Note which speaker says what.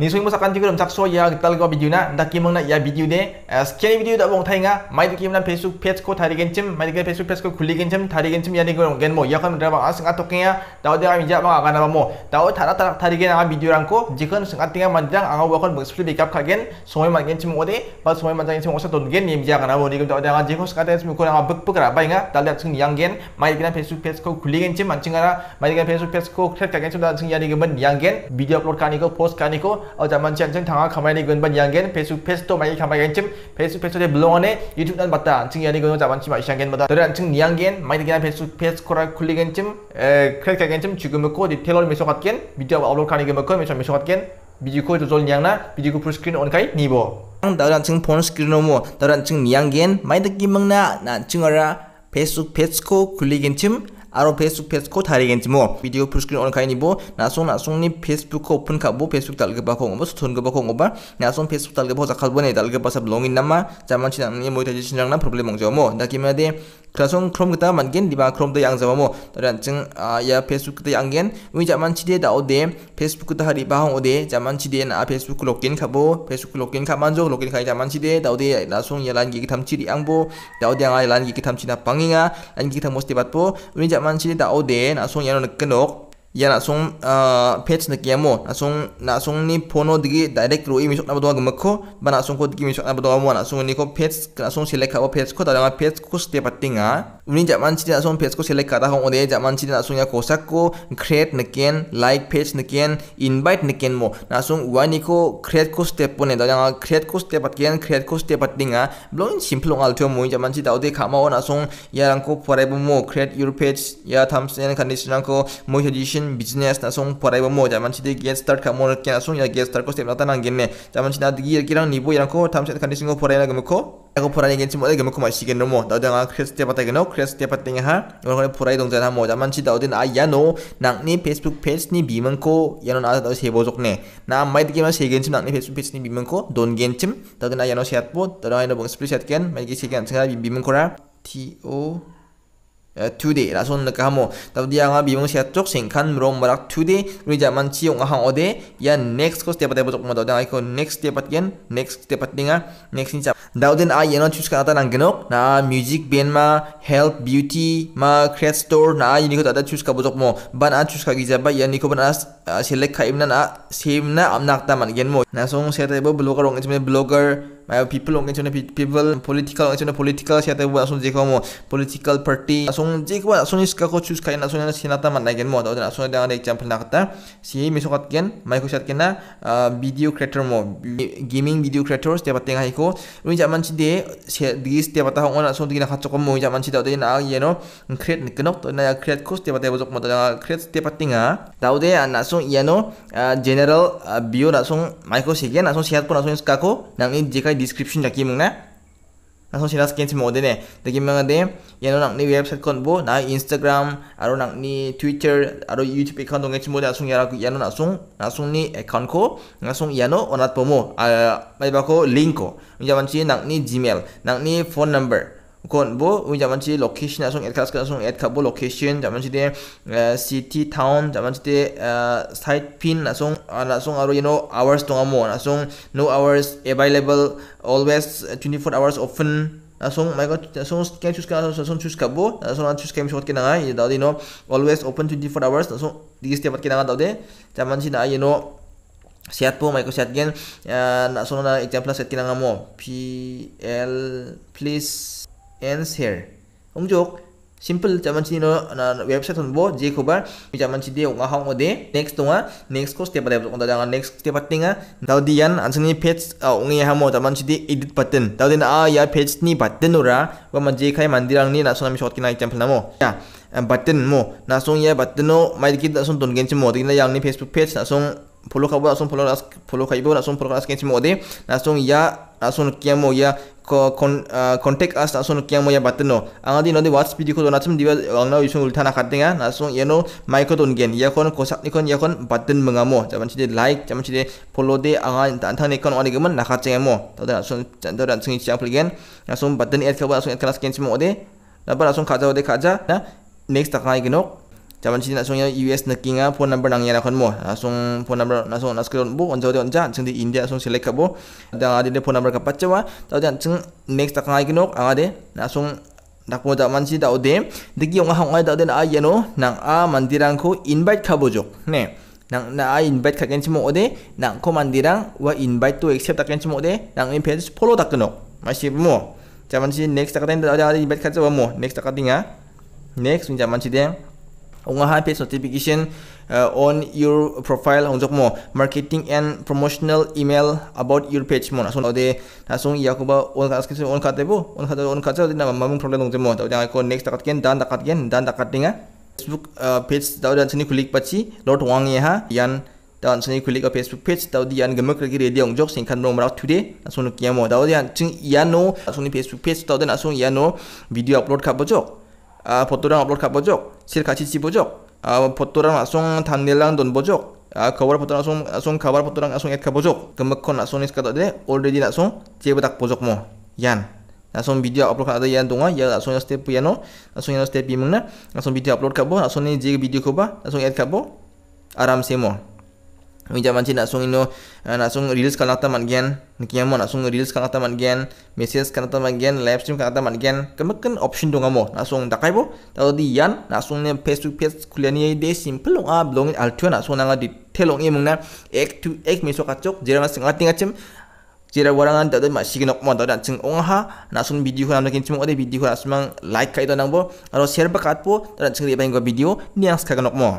Speaker 1: 你所以没啥感觉，我们再说一下，到那个 video 呢，那今晚呢，也 video 呢，呃，前 video 的网台啊，买的今晚 Facebook page 过台里跟进，买的跟 Facebook page 过库里跟进，台里跟进，也那个用跟么，也看我们这帮啊，生产东西啊，到底啊，人家帮啊干那么，到底他那他台里跟啊 video 上过，只看生产东西啊，满张啊，我看不是特别搞干，所以满跟进我的，把所以满张跟进我说东跟你人家干那么，你跟到底啊，只看生产东西，可能啊不不干那么，到底啊，从样跟，买的跟 Facebook page 过库里跟进，满张啊，买的跟 Facebook page 过台里跟进，到底啊，你跟么样跟 video upload 干那个 post 干那个。zaman cianceng tanga kamari gun ban yanggen pesu pesto mari kamari gencim pesu pesto de blongne youtube dan batta cing yani gun zaman cima isyanggen batta dari cing nianggen mari dengan pesu pesu kora kuli gencim krek gencim juga meko di telor meso katgen video upload kani gun meko meso meso katgen 비디코 조절 양나 비디코 풀 스크린 온카이 니보 ang daran ching pon screen mo daran ching niang gen mai de kimang na na ching ara facebook page ko kuligen chim aro facebook page ko thari gen timo video full screen on kai ni bo nasong nasong ni facebook ko open ka bo facebook dal ge ba ko bo thon ge ba ko ba nasong facebook dal ge bo jakhal bo ne dal ge ba sab login nama jaman chinang ni moi ta jin nang na problem ong jo mo da ki ma de klasong chrome kita mungkin di mana chrome tu yang zaman mo dan ceng ah, ya facebook kita yang gen mungkin zaman cide dah ode facebook kita hari bahang ode zaman cide na facebook login kabo facebook login kah manjo login kah zaman cide dah ode langsung ya lagi kita mencari yang bo dah ode yang lagi kita mencari panginga ah. lagi kita mesti batpo mungkin zaman cide dah ode langsung ya nak kenok ya na song page na kiamo na song na song ni pono digi direct ro imi sokna bodwa gmakho ba na song ko digi mi sokna bodwa mo na song ni ko page na song select ka page ko da page ko step patinga uni jaman chi na song page ko select ka da hong ode jaman chi na song ya kosak ko create na ken like page na ken invite na ken mo na song wa ni ko create ko step pone da yang create ko step pat ken create ko step patinga blowing simple ngal thyo mo jaman chi da ode khama na song ya rang ko pore mo create your page ya thumbnail condition ko mo suggestion için business na sung porai mo jaman chi de get start ka mon kya sung ya get start ko sem na tanan genne jaman chi na de gir kirang ni bo yang ko tam set kan singo porai na gam ko ako porai gen chi mo gam ko ma shi gen no mo da da crest te patai no crest te patai ha or ko porai dong jan ha mo jaman chi da odin a ya no nang ni facebook page ni bi man ko ya no na da se bo jok ne na mai de gen ma se gen chim nang ni facebook page ni bi man ko don gen chim da da ya no set bo da da no bong split set gen mai gi se gen chang bi bi man ko ra t o Eh, today la son ka hamo ta dia nga bi mong sia chok sing khan rom barak today ri ja man chi ong hang ode ya next ko step ba jok ma da ko next step at gen kan, next step at dinga next in cha da den i yeno chus ka ta nang genok na music ben ma health beauty ma create store na i ni ko ta chus ka bo jok mo ban a chus ka gi ja ba ya ni ko ban as Ah, sila kaim na ah, na sim na amnak taman gen mo na song siya tayo ba blogger ang isip blogger may ah, people ang isip people political ang isip political siya tayo ba song jiko mo political party na song jiko ba na iska ko choose kaya na song na sinata man na gen mo tao na song dahon na example na kita si misukat gen may kusat chat kena video creator mo gaming video creators dapat tinga hiko rin siya man si de siya dis dapat tahong na song tinga kacok mo siya man si tao na yano create kenok na create cost dapat tayo ba sok mo tao na create dapat tinga tao na song langsung ia no uh, general uh, bio langsung micro sekian langsung sihat pun langsung sekaku nang ini jika description jaki mung eh? na langsung sihat sekian semua dene jaki mung ada ia no nang ni website kon bo nang instagram atau nang ni twitter atau youtube account dong semua langsung ia aku ia no langsung langsung ni account ko langsung ia no onat pomo uh, ah, ayo bako link ko menjawab sih nang ni gmail nang ni phone number คนบวิจารณ์ชีโลเคชันส่งเอ็ดคลาสก็ส่งเอ็ดคับบโลเคชันจารณ์ชีเดเอ่อซิตี้ทาวน์จารณ์ชีเดเอ่อไซต์พินนะส่งอ่านะส่งอารมณ์ยูโน่ hours ตรงอ่ะมั้งนะส่ง no hours available always 24 hours open นะส่งไม่ก็ส่งแค่ชุดก็ส่งชุดคับบนะส่งชุดแค่มีช็อตกี่นาทีเดาดีโน่ always open 24 hours นะส่งดีสเตียบกี่นาทีเดาดีจารณ์ชีเดยูโน่ sehat ปุ๊บไม่ก็ sehat กันเอ่อนะส่งนะ example set กี่นาทีมั้ง P L please ends here. Ông chúc simple cho mình xin nó website thôi bố gì khu bar bây giờ mình xin đi ông hàng ở đây next đúng không next course tiếp theo chúng ta đang next tiếp theo tiếng á đầu tiên anh xin đi page ông nghe hàng ha một cho mình xin đi edit button đầu tiên à ya page ni button nữa và mình gì khai mình đi rằng ni là xong mình short cái này example nào ya button mo là xong ya button nó mai kia là xong tuần gần chứ mo thì là yang ni facebook page là xong follow khai bố là xong follow là follow khai bố là xong follow là xong cái chứ mo đi là xong ya là xong kia mo ya Uh, contact us nasun kiam moya button no anga ah, di nodi whatsapp video ko nasun chum diwa angna isung ulta na khatenga ah. nasung yeno mic ton gen ya kon kosak ni kon ya kon button manga mo jaman chide like jaman chide follow de anga tan tan ikon ani gam na khatenga mo ta da sun chan da ran chung chang pul gen nasung button ad ka ba sun ad kala skin chim ode na ba sun khaja ode khaja na next ta kai gnok chào mừng chị đã xuống nhà US Nakinga phone number đăng nhà là con mua ah, đã xuống phone number đã xuống đã scroll bố còn chờ đợi India xuống select cả bố Ada ở đây phone number cả bắt chưa ceng next đặt ngay cái ada. ở nak đã xuống đặt mua chào mừng orang đã ở đây để kêu ngay hàng a mình đi invite cả bố chứ nang nàng đã invite cả cái chữ mua ở đây nàng cô invite tu accept cả cái chữ mua ở đây nàng em phải follow đặt cái nốt mà chị mua next đặt cái ada đã invite cả chữ mua next đặt cái tiếng ah. next mình chào mừng unga high page notification uh, on your profile hongjok mo marketing and promotional email about your page mo so ode ta song ya ko ba on ka skin on ka te on ka on ka jodi na ma mung problem hongjok mo ta ja ko next ta kat gen dan ta kat gen dan ta kat dinga ah. facebook uh, page ta ode chini click pachi lot wang ye ha yan ta on chini click a facebook page ta ode yan gamak lagi ready hongjok sing kan bro mara today so no kiamo ta ode yan ching yan no so ni facebook page ta ode na song yan no video upload ka bo jok uh, foto랑 upload 가보죠. 실 같이 찍어보죠. Uh, foto랑 langsung thumbnail랑 don 보죠. Uh, cover foto langsung langsung cover foto랑 langsung add 가보죠. 그럼 langsung ni sekadar dia already langsung tiba tak 보죠 mo. Yan. Langsung video upload kat ada yang tunggu Ya langsung yang step piano Langsung yang step bimung na Langsung video upload kat bo Langsung ni jika video kubah Langsung add kat bo Aram semua macam macam nak sung ino eh, nak sung reels kalau kata mat gen, nak yang nak sung reels kalau kata mat gen, mesias kalau kata mat gen, live stream kalau kata mat gen, kemudian option tu kamu nak sung tak kaybo, tahu di yan nak sung ni face to kuliah ni dia simple long ah belum altu nak sung nangga detail long ini mungkin ek to ek mesok kacuk, jiran masih ngati ngacem, jiran orang ada ada masih kena kuman tahu dan sung ongha nak sung video kan nak kencing ada video kan semang like kaito bo, atau share berkat bo, dan sung dia pengen video ni yang sekarang nak